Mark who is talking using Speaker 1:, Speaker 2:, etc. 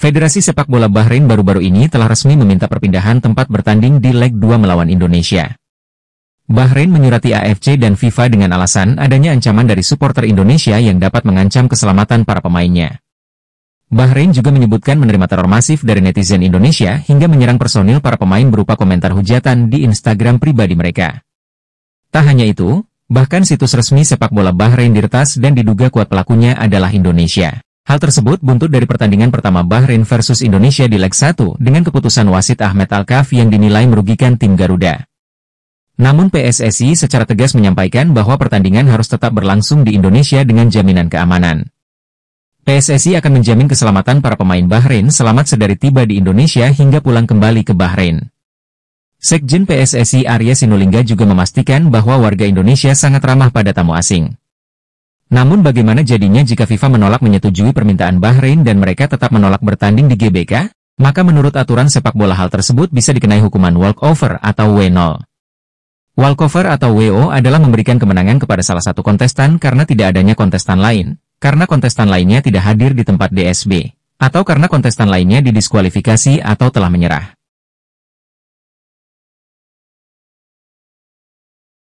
Speaker 1: Federasi Sepak Bola Bahrain baru-baru ini telah resmi meminta perpindahan tempat bertanding di Leg 2 melawan Indonesia. Bahrain menyurati AFC dan FIFA dengan alasan adanya ancaman dari supporter Indonesia yang dapat mengancam keselamatan para pemainnya. Bahrain juga menyebutkan menerima teror masif dari netizen Indonesia hingga menyerang personil para pemain berupa komentar hujatan di Instagram pribadi mereka. Tak hanya itu, bahkan situs resmi sepak bola Bahrain diretas dan diduga kuat pelakunya adalah Indonesia. Hal tersebut buntut dari pertandingan pertama Bahrain versus Indonesia di leg 1 dengan keputusan wasit Ahmed Al-Kaf yang dinilai merugikan tim Garuda. Namun PSSI secara tegas menyampaikan bahwa pertandingan harus tetap berlangsung di Indonesia dengan jaminan keamanan. PSSI akan menjamin keselamatan para pemain Bahrain selamat sedari tiba di Indonesia hingga pulang kembali ke Bahrain. Sekjen PSSI Arya Sinulinga juga memastikan bahwa warga Indonesia sangat ramah pada tamu asing. Namun bagaimana jadinya jika FIFA menolak menyetujui permintaan Bahrain dan mereka tetap menolak bertanding di GBK? Maka menurut aturan sepak bola hal tersebut bisa dikenai hukuman walkover atau W0. Walkover atau WO adalah memberikan kemenangan kepada salah satu kontestan karena tidak adanya kontestan lain, karena kontestan lainnya tidak hadir di tempat DSB, atau karena kontestan lainnya didiskualifikasi atau telah menyerah.